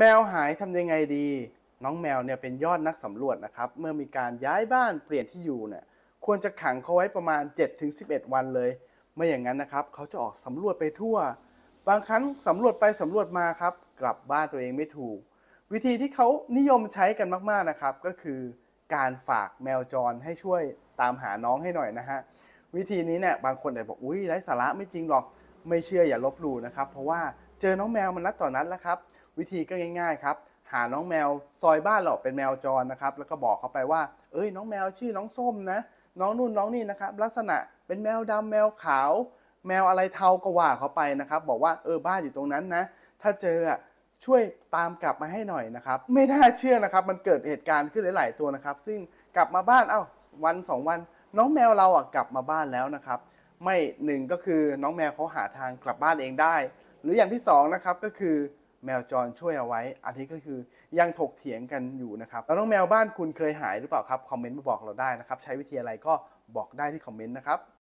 แมวหายทำยังไงดี น้องแมวเนี่ยเป็นยอดนักสำรวจนะครับ เมื่อมีการย้ายบ้านเปลี่ยนที่อยู่เนี่ย ควรจะขังเขาไว้ประมาณ 7-11 วันเลย ไม่อย่างนั้นนะครับเขาจะออกสำรวจไปทั่ว บางครั้งสำรวจไปสำรวจมาครับ กลับบ้านตัวเองไม่ถูก วิธีที่เขานิยมใช้กันมากๆนะครับ ก็คือ การฝากแมวจรให้ช่วยตามหาน้องให้หน่อยนะฮะ วิธีนี้เนี่ยบางคนอาจจะบอกอุ้ยไร้สาระไม่จริงหรอก ไม่เชื่ออย่าลบหลู่นะครับ เพราะว่าเจอน้องแมวมันนัดต่อนัดแล้วครับวิธีก็ง่ายๆครับ หาน้องแมวซอยบ้านเราเป็นแมวจรนะครับ แล้วก็บอกเขาไปว่า เอ้ย น้องแมวชื่อน้องส้มนะ น้องนู่นน้องนี่นะครับ ลักษณะเป็นแมวดำแมวขาว แมวอะไรเทาก็ว่าเขาไปนะครับ บอกว่าเออบ้านอยู่ตรงนั้นนะ ถ้าเจอช่วยตามกลับมาให้หน่อยนะครับ ไม่น่าเชื่อนะครับ มันเกิดเหตุการณ์ขึ้นหลาย ๆตัวนะครับ ซึ่งกลับมาบ้าน เอา้าวัน2วันน้องแมวเราอ่ะกลับมาบ้านแล้วนะครับ ไม่หนึ่งก็คือน้องแมวเขาหาทางกลับบ้านเองได้ หรืออย่างที่2นะครับก็คือแมวจรช่วยเอาไว้อันนี้ก็คือยังถกเถียงกันอยู่นะครับแล้วน้องแมวบ้านคุณเคยหายหรือเปล่าครับ คอมเมนต์มาบอกเราได้นะครับ ใช้วิธีอะไรก็บอกได้ที่คอมเมนต์นะครับ